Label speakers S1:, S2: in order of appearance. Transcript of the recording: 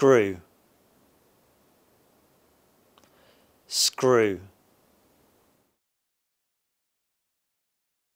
S1: screw, screw.